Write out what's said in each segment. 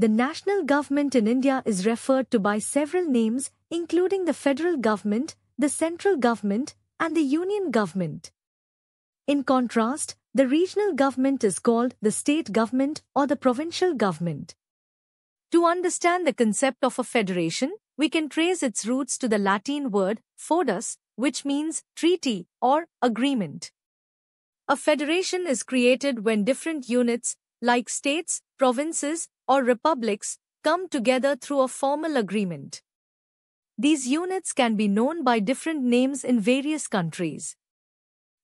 The national government in India is referred to by several names, including the federal government, the central government, and the union government. In contrast, the regional government is called the state government or the provincial government. To understand the concept of a federation, we can trace its roots to the Latin word fodus, which means treaty or agreement. A federation is created when different units, like states, provinces, or republics, come together through a formal agreement. These units can be known by different names in various countries.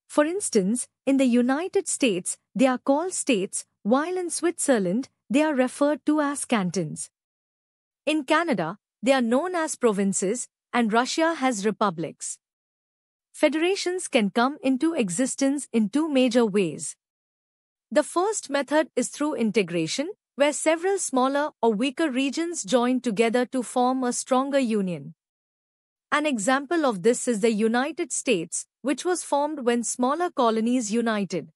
For instance, in the United States, they are called states, while in Switzerland, they are referred to as cantons. In Canada, they are known as provinces, and Russia has republics. Federations can come into existence in two major ways. The first method is through integration, where several smaller or weaker regions join together to form a stronger union. An example of this is the United States, which was formed when smaller colonies united.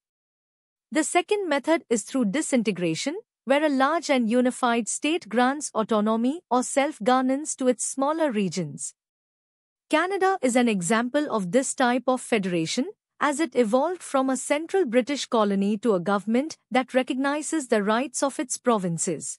The second method is through disintegration, where a large and unified state grants autonomy or self-governance to its smaller regions. Canada is an example of this type of federation, as it evolved from a central British colony to a government that recognizes the rights of its provinces.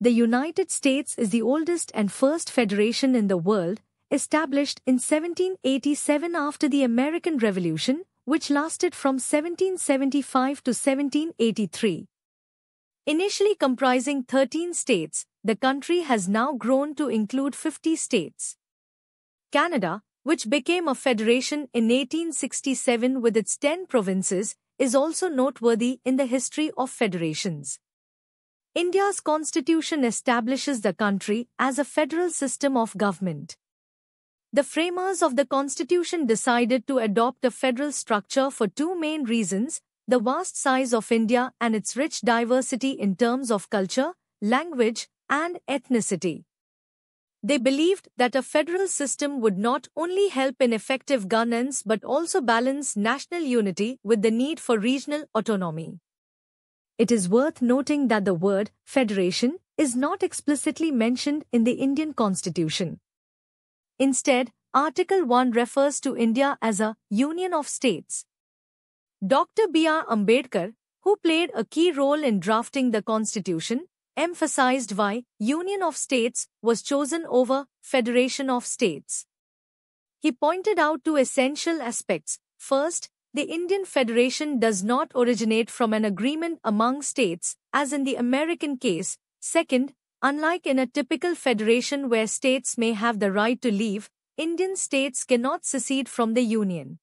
The United States is the oldest and first federation in the world, established in 1787 after the American Revolution, which lasted from 1775 to 1783. Initially comprising 13 states, the country has now grown to include 50 states. Canada, which became a federation in 1867 with its 10 provinces, is also noteworthy in the history of federations. India's constitution establishes the country as a federal system of government. The framers of the constitution decided to adopt a federal structure for two main reasons the vast size of India and its rich diversity in terms of culture, language, and ethnicity. They believed that a federal system would not only help in effective governance but also balance national unity with the need for regional autonomy. It is worth noting that the word federation is not explicitly mentioned in the Indian constitution. Instead, Article 1 refers to India as a union of states. Dr. B.R. Ambedkar, who played a key role in drafting the constitution, emphasized why Union of States was chosen over Federation of States. He pointed out two essential aspects. First, the Indian Federation does not originate from an agreement among states, as in the American case. Second, unlike in a typical federation where states may have the right to leave, Indian states cannot secede from the Union.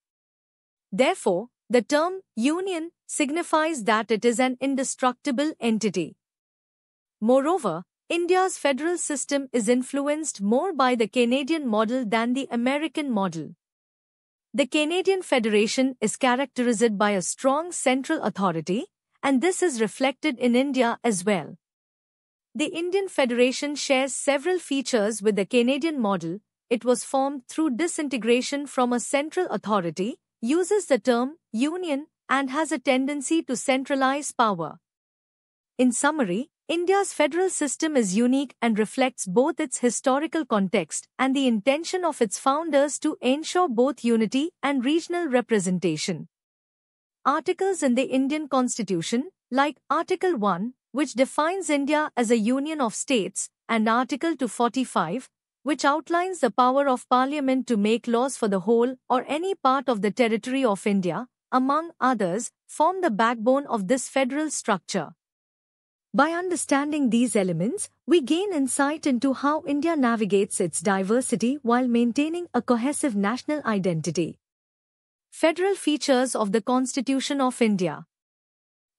Therefore, the term Union signifies that it is an indestructible entity. Moreover, India's federal system is influenced more by the Canadian model than the American model. The Canadian Federation is characterized by a strong central authority, and this is reflected in India as well. The Indian Federation shares several features with the Canadian model. It was formed through disintegration from a central authority, uses the term union, and has a tendency to centralize power. In summary, India's federal system is unique and reflects both its historical context and the intention of its founders to ensure both unity and regional representation. Articles in the Indian Constitution, like Article 1, which defines India as a union of states, and Article 245, which outlines the power of Parliament to make laws for the whole or any part of the territory of India, among others, form the backbone of this federal structure. By understanding these elements, we gain insight into how India navigates its diversity while maintaining a cohesive national identity. Federal features of the Constitution of India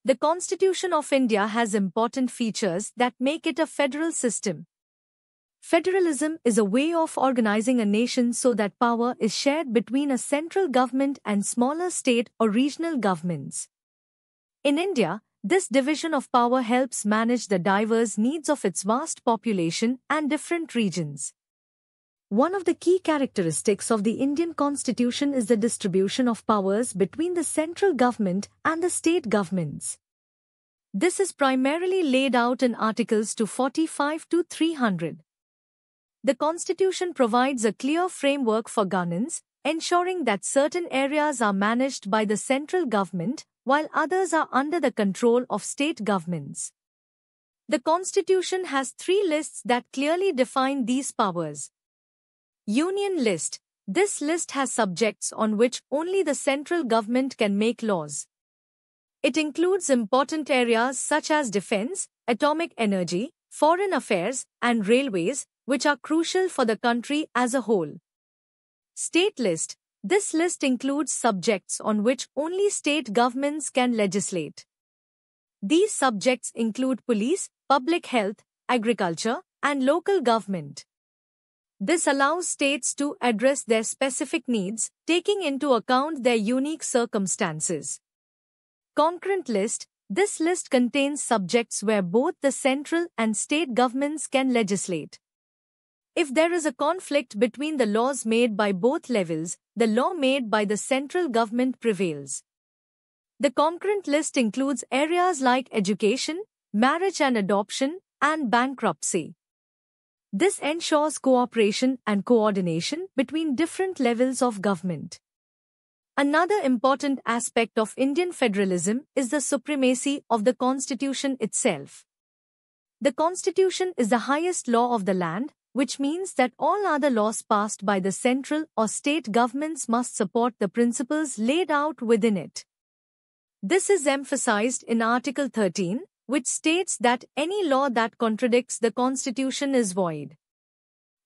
The Constitution of India has important features that make it a federal system. Federalism is a way of organizing a nation so that power is shared between a central government and smaller state or regional governments. In India, this division of power helps manage the diverse needs of its vast population and different regions. One of the key characteristics of the Indian constitution is the distribution of powers between the central government and the state governments. This is primarily laid out in Articles 245 to 300. The constitution provides a clear framework for governance, ensuring that certain areas are managed by the central government while others are under the control of state governments. The Constitution has three lists that clearly define these powers. Union List This list has subjects on which only the central government can make laws. It includes important areas such as defense, atomic energy, foreign affairs, and railways, which are crucial for the country as a whole. State List this list includes subjects on which only state governments can legislate. These subjects include police, public health, agriculture, and local government. This allows states to address their specific needs, taking into account their unique circumstances. Concurrent list This list contains subjects where both the central and state governments can legislate. If there is a conflict between the laws made by both levels, the law made by the central government prevails. The concurrent list includes areas like education, marriage and adoption, and bankruptcy. This ensures cooperation and coordination between different levels of government. Another important aspect of Indian federalism is the supremacy of the constitution itself. The constitution is the highest law of the land which means that all other laws passed by the central or state governments must support the principles laid out within it. This is emphasized in Article 13, which states that any law that contradicts the Constitution is void.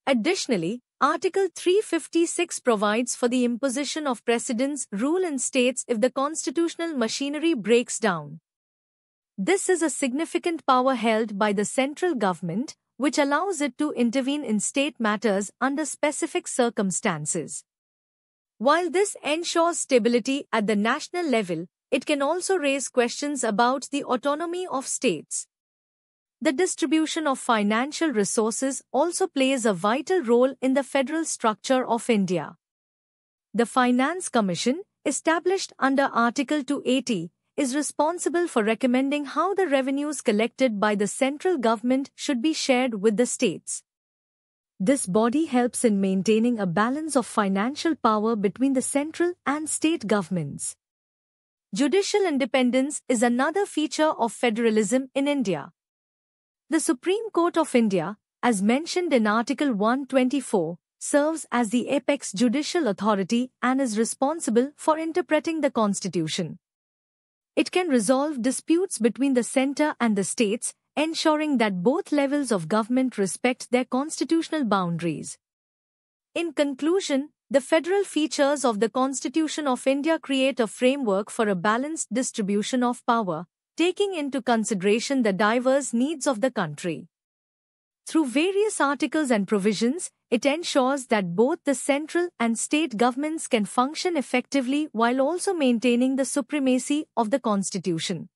Additionally, Article 356 provides for the imposition of precedence rule in states if the constitutional machinery breaks down. This is a significant power held by the central government, which allows it to intervene in state matters under specific circumstances. While this ensures stability at the national level, it can also raise questions about the autonomy of states. The distribution of financial resources also plays a vital role in the federal structure of India. The Finance Commission, established under Article 280 is responsible for recommending how the revenues collected by the central government should be shared with the states. This body helps in maintaining a balance of financial power between the central and state governments. Judicial independence is another feature of federalism in India. The Supreme Court of India, as mentioned in Article 124, serves as the apex judicial authority and is responsible for interpreting the Constitution. It can resolve disputes between the center and the states, ensuring that both levels of government respect their constitutional boundaries. In conclusion, the federal features of the Constitution of India create a framework for a balanced distribution of power, taking into consideration the diverse needs of the country. Through various articles and provisions, it ensures that both the central and state governments can function effectively while also maintaining the supremacy of the constitution.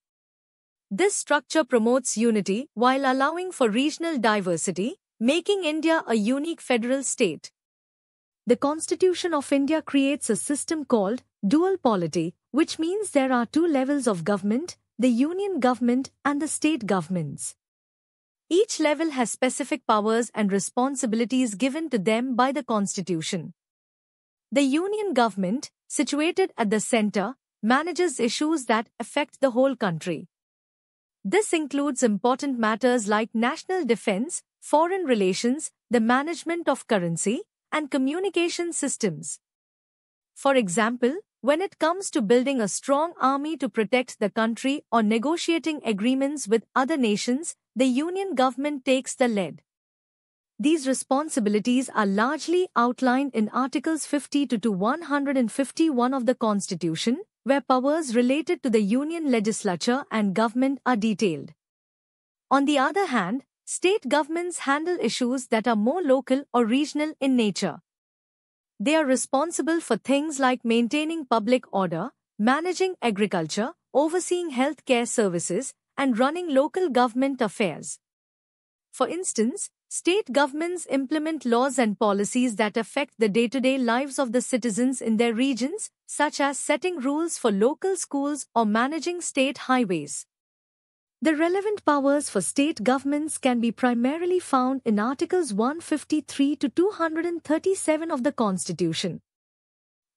This structure promotes unity while allowing for regional diversity, making India a unique federal state. The Constitution of India creates a system called dual polity, which means there are two levels of government, the union government and the state governments. Each level has specific powers and responsibilities given to them by the Constitution. The Union government, situated at the center, manages issues that affect the whole country. This includes important matters like national defense, foreign relations, the management of currency, and communication systems. For example, when it comes to building a strong army to protect the country or negotiating agreements with other nations, the union government takes the lead. These responsibilities are largely outlined in Articles 50 to 151 of the Constitution, where powers related to the union legislature and government are detailed. On the other hand, state governments handle issues that are more local or regional in nature. They are responsible for things like maintaining public order, managing agriculture, overseeing healthcare services, and running local government affairs. For instance, state governments implement laws and policies that affect the day-to-day lives of the citizens in their regions, such as setting rules for local schools or managing state highways. The relevant powers for state governments can be primarily found in Articles 153 to 237 of the Constitution.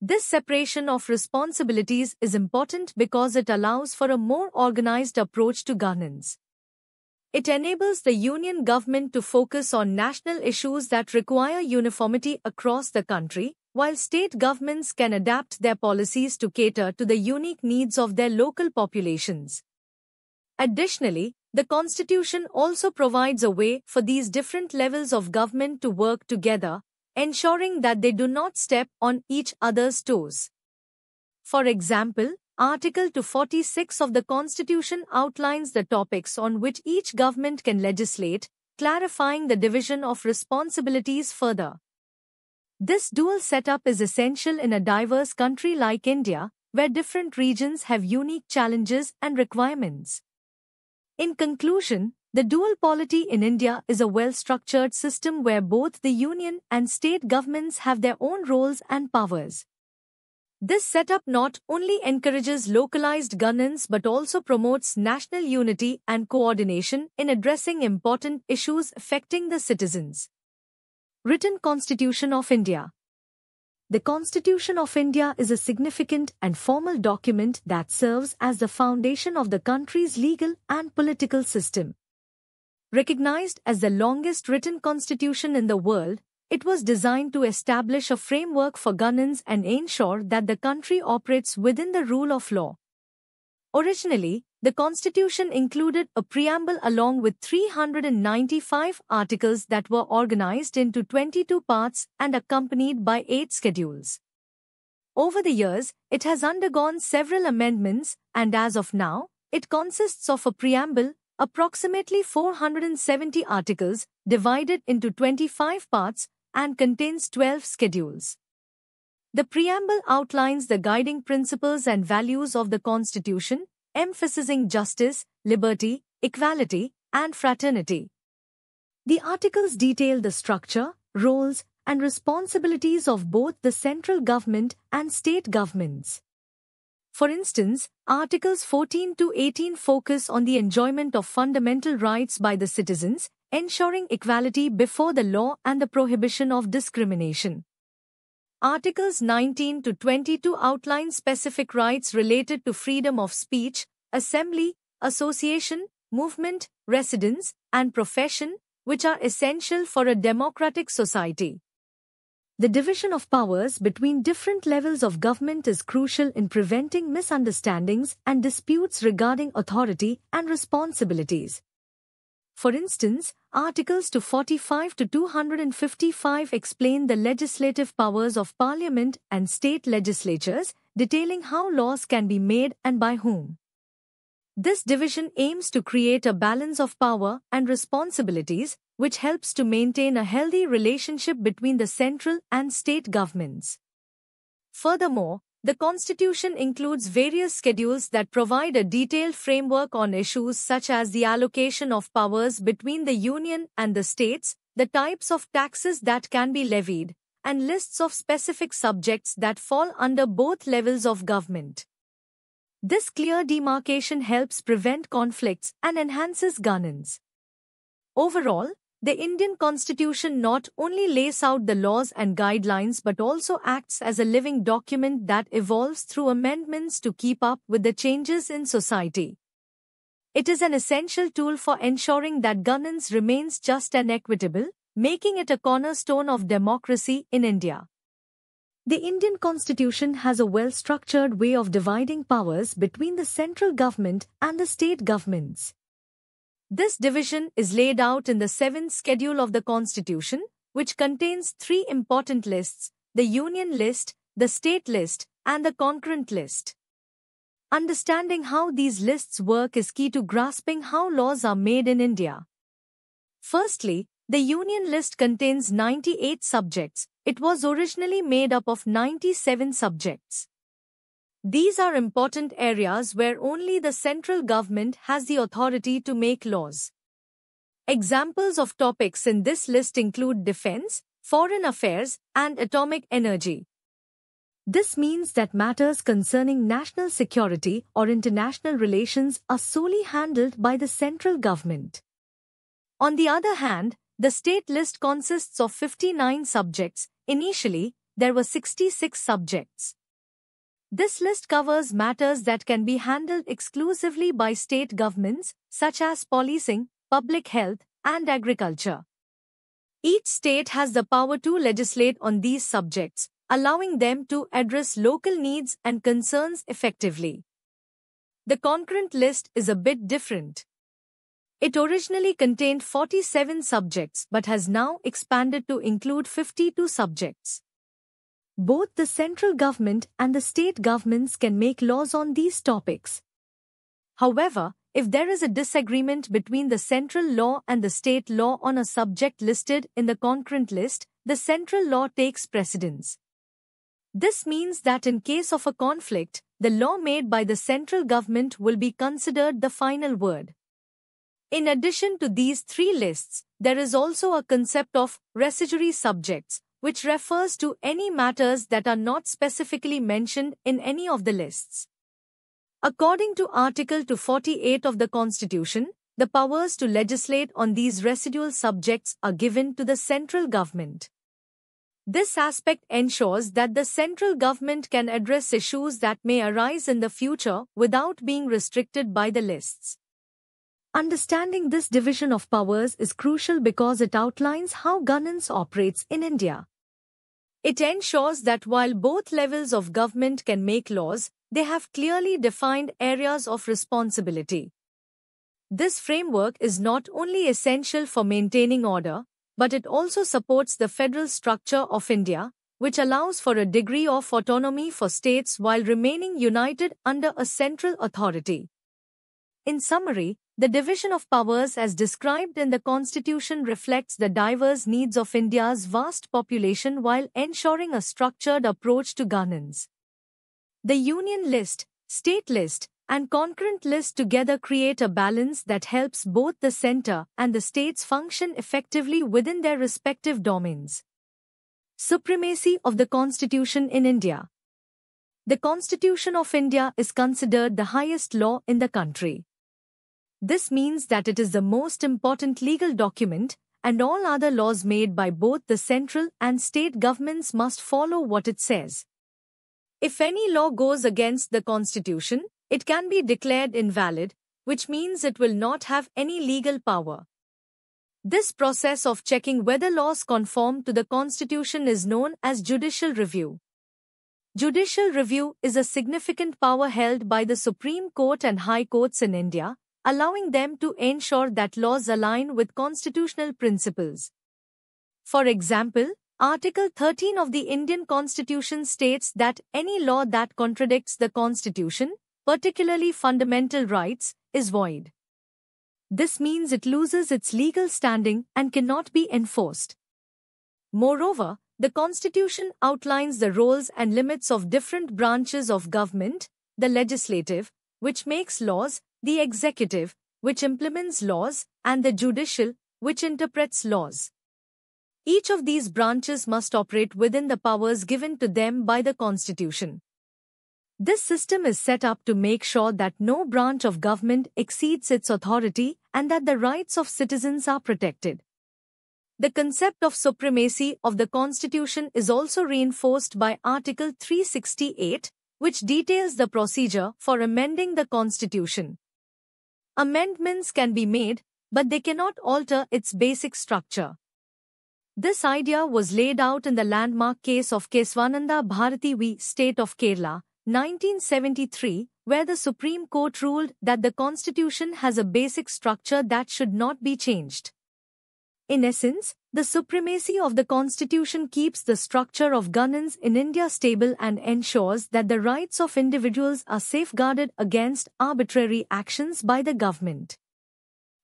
This separation of responsibilities is important because it allows for a more organized approach to governance. It enables the union government to focus on national issues that require uniformity across the country, while state governments can adapt their policies to cater to the unique needs of their local populations. Additionally, the Constitution also provides a way for these different levels of government to work together, ensuring that they do not step on each other's toes. For example, Article 246 of the Constitution outlines the topics on which each government can legislate, clarifying the division of responsibilities further. This dual setup is essential in a diverse country like India, where different regions have unique challenges and requirements. In conclusion, the dual polity in India is a well-structured system where both the union and state governments have their own roles and powers. This setup not only encourages localized governance but also promotes national unity and coordination in addressing important issues affecting the citizens. Written Constitution of India The Constitution of India is a significant and formal document that serves as the foundation of the country's legal and political system. Recognized as the longest written constitution in the world, it was designed to establish a framework for governance and ensure that the country operates within the rule of law. Originally, the constitution included a preamble along with 395 articles that were organized into 22 parts and accompanied by 8 schedules. Over the years, it has undergone several amendments and as of now, it consists of a preamble, approximately 470 articles divided into 25 parts and contains 12 schedules. The preamble outlines the guiding principles and values of the Constitution, emphasizing justice, liberty, equality, and fraternity. The articles detail the structure, roles, and responsibilities of both the central government and state governments. For instance, Articles 14 to 18 focus on the enjoyment of fundamental rights by the citizens, ensuring equality before the law and the prohibition of discrimination. Articles 19 to 22 outline specific rights related to freedom of speech, assembly, association, movement, residence, and profession, which are essential for a democratic society. The division of powers between different levels of government is crucial in preventing misunderstandings and disputes regarding authority and responsibilities. For instance, Articles 245 to 255 explain the legislative powers of Parliament and state legislatures, detailing how laws can be made and by whom. This division aims to create a balance of power and responsibilities, which helps to maintain a healthy relationship between the central and state governments. Furthermore, the Constitution includes various schedules that provide a detailed framework on issues such as the allocation of powers between the Union and the states, the types of taxes that can be levied, and lists of specific subjects that fall under both levels of government. This clear demarcation helps prevent conflicts and enhances governance. Overall, the Indian Constitution not only lays out the laws and guidelines but also acts as a living document that evolves through amendments to keep up with the changes in society. It is an essential tool for ensuring that governance remains just and equitable, making it a cornerstone of democracy in India. The Indian constitution has a well-structured way of dividing powers between the central government and the state governments. This division is laid out in the seventh schedule of the Constitution, which contains three important lists, the Union List, the State List, and the Concurrent List. Understanding how these lists work is key to grasping how laws are made in India. Firstly, the Union List contains 98 subjects. It was originally made up of 97 subjects. These are important areas where only the central government has the authority to make laws. Examples of topics in this list include defense, foreign affairs, and atomic energy. This means that matters concerning national security or international relations are solely handled by the central government. On the other hand, the state list consists of 59 subjects. Initially, there were 66 subjects. This list covers matters that can be handled exclusively by state governments, such as policing, public health, and agriculture. Each state has the power to legislate on these subjects, allowing them to address local needs and concerns effectively. The concurrent list is a bit different. It originally contained 47 subjects but has now expanded to include 52 subjects. Both the central government and the state governments can make laws on these topics. However, if there is a disagreement between the central law and the state law on a subject listed in the concurrent list, the central law takes precedence. This means that in case of a conflict, the law made by the central government will be considered the final word. In addition to these three lists, there is also a concept of residuary subjects, which refers to any matters that are not specifically mentioned in any of the lists. According to Article 248 of the Constitution, the powers to legislate on these residual subjects are given to the central government. This aspect ensures that the central government can address issues that may arise in the future without being restricted by the lists. Understanding this division of powers is crucial because it outlines how governance operates in India. It ensures that while both levels of government can make laws, they have clearly defined areas of responsibility. This framework is not only essential for maintaining order, but it also supports the federal structure of India, which allows for a degree of autonomy for states while remaining united under a central authority. In summary, the division of powers as described in the constitution reflects the diverse needs of India's vast population while ensuring a structured approach to governance. The union list, state list, and concurrent list together create a balance that helps both the center and the states function effectively within their respective domains. Supremacy of the Constitution in India The Constitution of India is considered the highest law in the country. This means that it is the most important legal document and all other laws made by both the central and state governments must follow what it says. If any law goes against the constitution, it can be declared invalid, which means it will not have any legal power. This process of checking whether laws conform to the constitution is known as judicial review. Judicial review is a significant power held by the Supreme Court and High Courts in India, allowing them to ensure that laws align with constitutional principles. For example, Article 13 of the Indian Constitution states that any law that contradicts the Constitution, particularly fundamental rights, is void. This means it loses its legal standing and cannot be enforced. Moreover, the Constitution outlines the roles and limits of different branches of government, the legislative, which makes laws, the executive, which implements laws, and the judicial, which interprets laws. Each of these branches must operate within the powers given to them by the Constitution. This system is set up to make sure that no branch of government exceeds its authority and that the rights of citizens are protected. The concept of supremacy of the Constitution is also reinforced by Article 368, which details the procedure for amending the Constitution. Amendments can be made, but they cannot alter its basic structure. This idea was laid out in the landmark case of Keswananda Bharati v. State of Kerala, 1973, where the Supreme Court ruled that the Constitution has a basic structure that should not be changed. In essence, the supremacy of the constitution keeps the structure of governance in India stable and ensures that the rights of individuals are safeguarded against arbitrary actions by the government.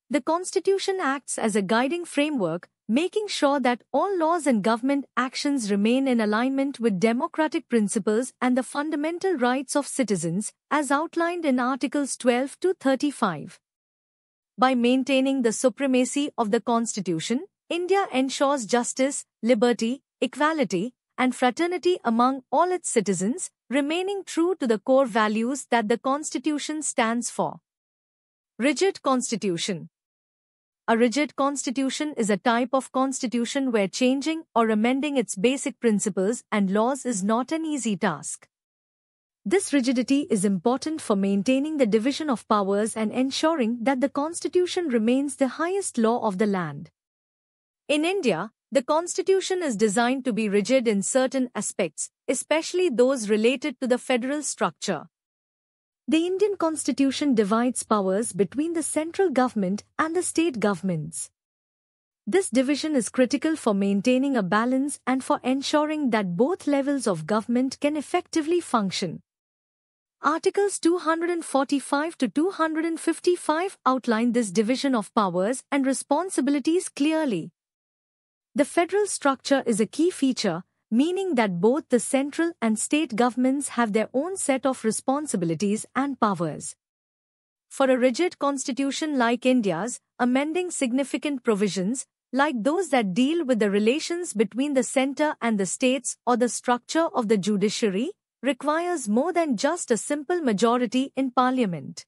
The constitution acts as a guiding framework, making sure that all laws and government actions remain in alignment with democratic principles and the fundamental rights of citizens, as outlined in Articles 12 to 35. By maintaining the supremacy of the constitution, India ensures justice, liberty, equality, and fraternity among all its citizens, remaining true to the core values that the Constitution stands for. Rigid Constitution A rigid constitution is a type of constitution where changing or amending its basic principles and laws is not an easy task. This rigidity is important for maintaining the division of powers and ensuring that the constitution remains the highest law of the land. In India, the constitution is designed to be rigid in certain aspects, especially those related to the federal structure. The Indian constitution divides powers between the central government and the state governments. This division is critical for maintaining a balance and for ensuring that both levels of government can effectively function. Articles 245 to 255 outline this division of powers and responsibilities clearly. The federal structure is a key feature, meaning that both the central and state governments have their own set of responsibilities and powers. For a rigid constitution like India's, amending significant provisions, like those that deal with the relations between the centre and the states or the structure of the judiciary, requires more than just a simple majority in parliament.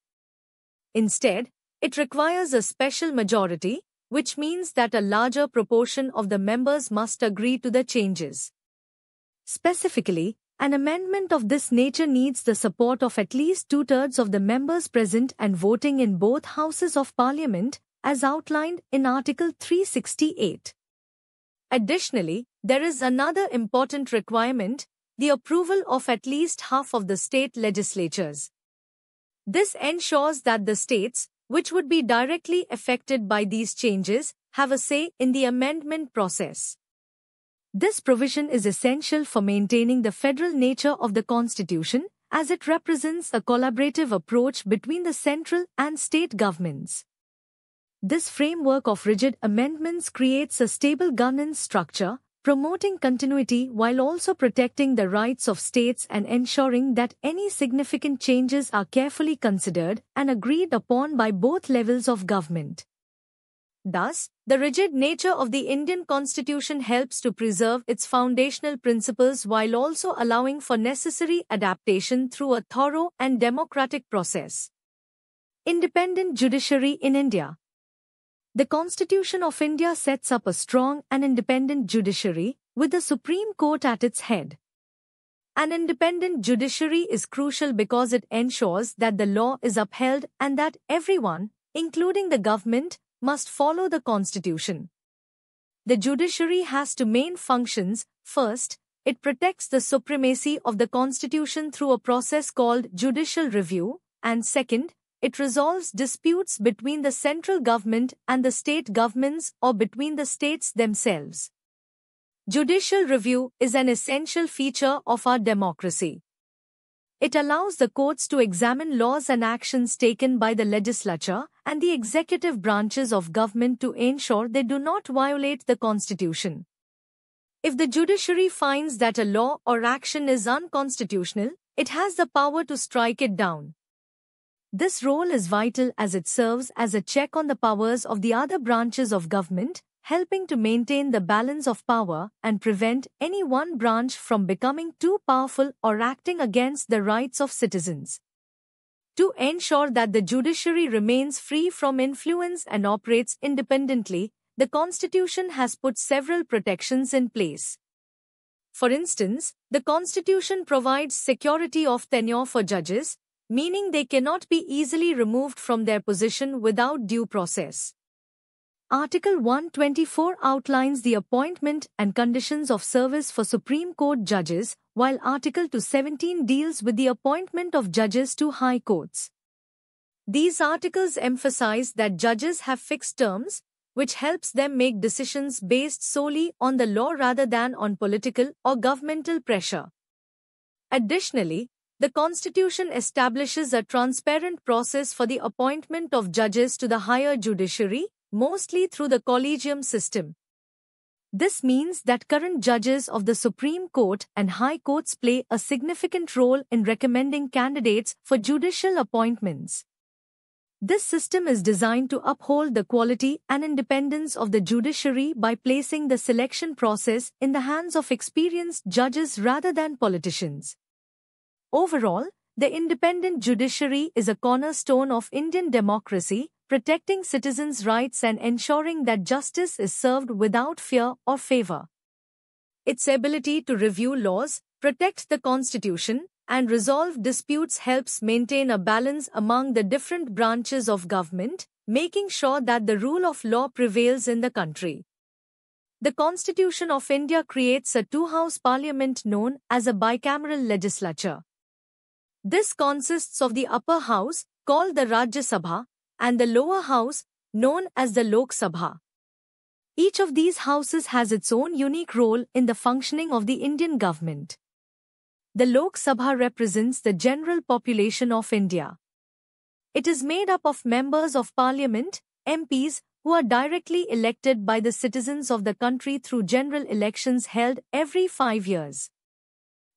Instead, it requires a special majority, which means that a larger proportion of the members must agree to the changes. Specifically, an amendment of this nature needs the support of at least two-thirds of the members present and voting in both houses of parliament, as outlined in Article 368. Additionally, there is another important requirement, the approval of at least half of the state legislatures. This ensures that the states, which would be directly affected by these changes, have a say in the amendment process. This provision is essential for maintaining the federal nature of the Constitution, as it represents a collaborative approach between the central and state governments. This framework of rigid amendments creates a stable governance structure promoting continuity while also protecting the rights of states and ensuring that any significant changes are carefully considered and agreed upon by both levels of government. Thus, the rigid nature of the Indian constitution helps to preserve its foundational principles while also allowing for necessary adaptation through a thorough and democratic process. Independent judiciary in India the Constitution of India sets up a strong and independent judiciary, with the Supreme Court at its head. An independent judiciary is crucial because it ensures that the law is upheld and that everyone, including the government, must follow the constitution. The judiciary has two main functions. First, it protects the supremacy of the constitution through a process called judicial review, and second, it resolves disputes between the central government and the state governments or between the states themselves. Judicial review is an essential feature of our democracy. It allows the courts to examine laws and actions taken by the legislature and the executive branches of government to ensure they do not violate the constitution. If the judiciary finds that a law or action is unconstitutional, it has the power to strike it down. This role is vital as it serves as a check on the powers of the other branches of government, helping to maintain the balance of power and prevent any one branch from becoming too powerful or acting against the rights of citizens. To ensure that the judiciary remains free from influence and operates independently, the Constitution has put several protections in place. For instance, the Constitution provides security of tenure for judges, meaning they cannot be easily removed from their position without due process. Article 124 outlines the appointment and conditions of service for Supreme Court judges, while Article 217 deals with the appointment of judges to high courts. These articles emphasize that judges have fixed terms, which helps them make decisions based solely on the law rather than on political or governmental pressure. Additionally, the Constitution establishes a transparent process for the appointment of judges to the higher judiciary, mostly through the collegium system. This means that current judges of the Supreme Court and High Courts play a significant role in recommending candidates for judicial appointments. This system is designed to uphold the quality and independence of the judiciary by placing the selection process in the hands of experienced judges rather than politicians. Overall, the independent judiciary is a cornerstone of Indian democracy, protecting citizens' rights and ensuring that justice is served without fear or favor. Its ability to review laws, protect the constitution, and resolve disputes helps maintain a balance among the different branches of government, making sure that the rule of law prevails in the country. The Constitution of India creates a two-house parliament known as a bicameral legislature. This consists of the upper house, called the Rajya Sabha, and the lower house, known as the Lok Sabha. Each of these houses has its own unique role in the functioning of the Indian government. The Lok Sabha represents the general population of India. It is made up of members of parliament, MPs, who are directly elected by the citizens of the country through general elections held every five years.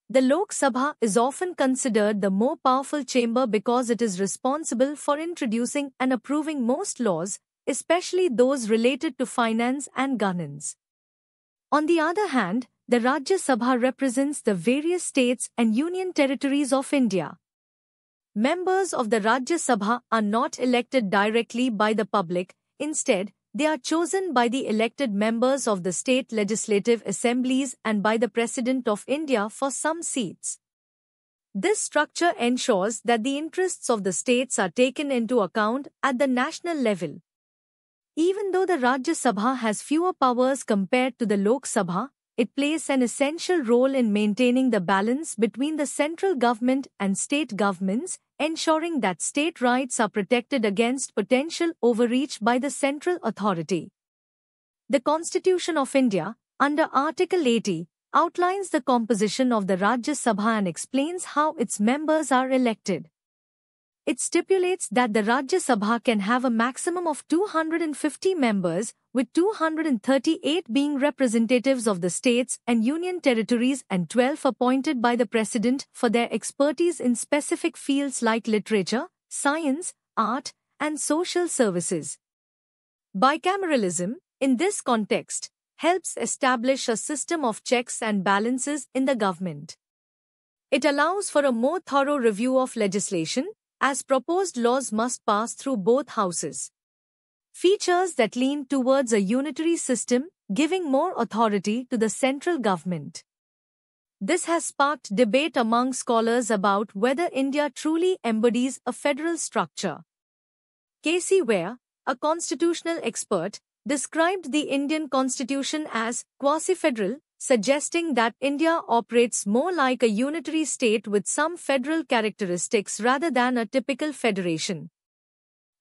The Lok Sabha is often considered the more powerful chamber because it is responsible for introducing and approving most laws, especially those related to finance and governance. On the other hand, the Rajya Sabha represents the various states and union territories of India. Members of the Rajya Sabha are not elected directly by the public, instead, they are chosen by the elected members of the state legislative assemblies and by the President of India for some seats. This structure ensures that the interests of the states are taken into account at the national level. Even though the Rajya Sabha has fewer powers compared to the Lok Sabha, it plays an essential role in maintaining the balance between the central government and state governments, ensuring that state rights are protected against potential overreach by the central authority. The Constitution of India, under Article 80, outlines the composition of the Rajya Sabha and explains how its members are elected. It stipulates that the Rajya Sabha can have a maximum of 250 members, with 238 being representatives of the states and union territories and 12 appointed by the President for their expertise in specific fields like literature, science, art, and social services. Bicameralism, in this context, helps establish a system of checks and balances in the government. It allows for a more thorough review of legislation, as proposed laws must pass through both houses. Features that lean towards a unitary system, giving more authority to the central government. This has sparked debate among scholars about whether India truly embodies a federal structure. Casey Ware, a constitutional expert, described the Indian constitution as quasi-federal, suggesting that India operates more like a unitary state with some federal characteristics rather than a typical federation.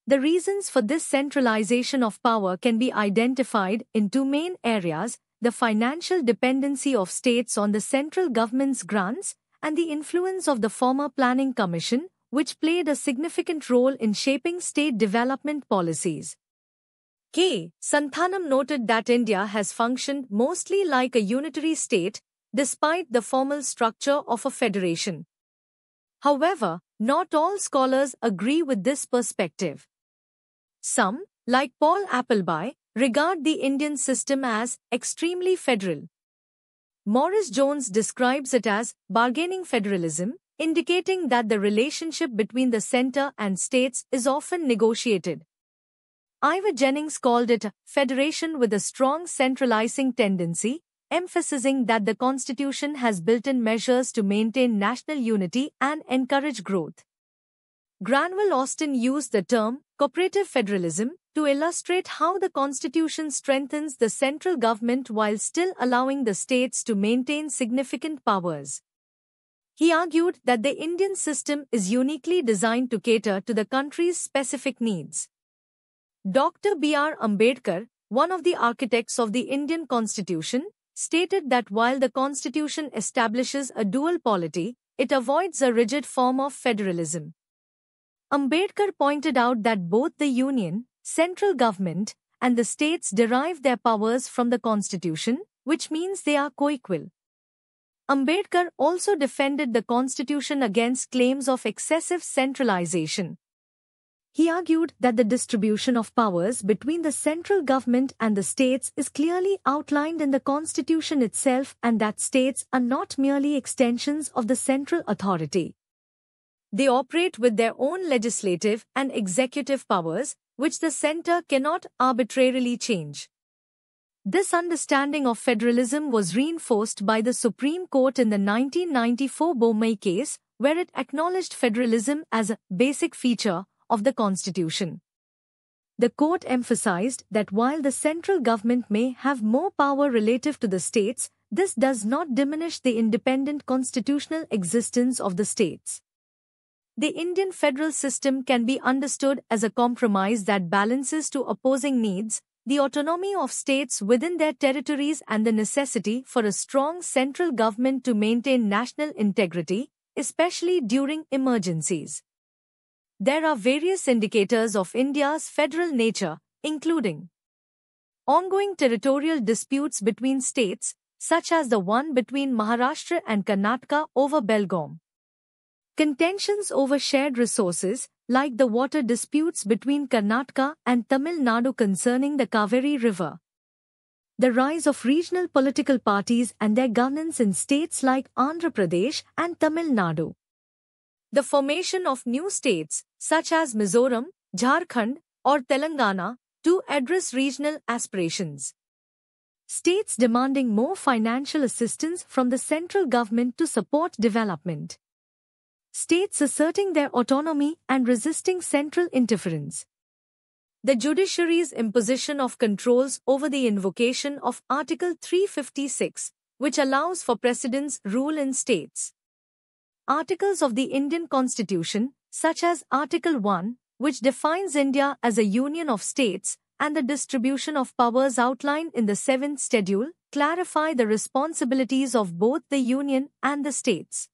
The reasons for this centralization of power can be identified in two main areas the financial dependency of states on the central government's grants and the influence of the former Planning Commission, which played a significant role in shaping state development policies. K. Santhanam noted that India has functioned mostly like a unitary state, despite the formal structure of a federation. However, not all scholars agree with this perspective. Some, like Paul Appleby, regard the Indian system as extremely federal. Morris Jones describes it as bargaining federalism, indicating that the relationship between the center and states is often negotiated, Ivor Jennings called it a federation with a strong centralizing tendency, emphasizing that the constitution has built-in measures to maintain national unity and encourage growth. Granville Austin used the term cooperative federalism to illustrate how the constitution strengthens the central government while still allowing the states to maintain significant powers. He argued that the Indian system is uniquely designed to cater to the country's specific needs. Dr. B.R. Ambedkar, one of the architects of the Indian Constitution, stated that while the Constitution establishes a dual polity, it avoids a rigid form of federalism. Ambedkar pointed out that both the Union, central government, and the states derive their powers from the Constitution, which means they are coequal. Ambedkar also defended the Constitution against claims of excessive centralization, he argued that the distribution of powers between the central government and the states is clearly outlined in the constitution itself and that states are not merely extensions of the central authority. They operate with their own legislative and executive powers, which the center cannot arbitrarily change. This understanding of federalism was reinforced by the Supreme Court in the 1994 Bombay case, where it acknowledged federalism as a basic feature of the Constitution. The court emphasized that while the central government may have more power relative to the states, this does not diminish the independent constitutional existence of the states. The Indian federal system can be understood as a compromise that balances two opposing needs, the autonomy of states within their territories and the necessity for a strong central government to maintain national integrity, especially during emergencies. There are various indicators of India's federal nature, including ongoing territorial disputes between states, such as the one between Maharashtra and Karnataka over Belgaum. Contentions over shared resources, like the water disputes between Karnataka and Tamil Nadu concerning the Kaveri River. The rise of regional political parties and their governance in states like Andhra Pradesh and Tamil Nadu. The formation of new states, such as Mizoram, Jharkhand, or Telangana, to address regional aspirations. States demanding more financial assistance from the central government to support development. States asserting their autonomy and resisting central interference. The judiciary's imposition of controls over the invocation of Article 356, which allows for precedence rule in states. Articles of the Indian Constitution, such as Article 1, which defines India as a union of states, and the distribution of powers outlined in the seventh schedule, clarify the responsibilities of both the union and the states.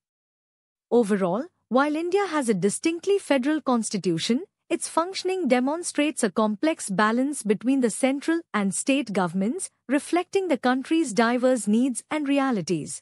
Overall, while India has a distinctly federal constitution, its functioning demonstrates a complex balance between the central and state governments, reflecting the country's diverse needs and realities.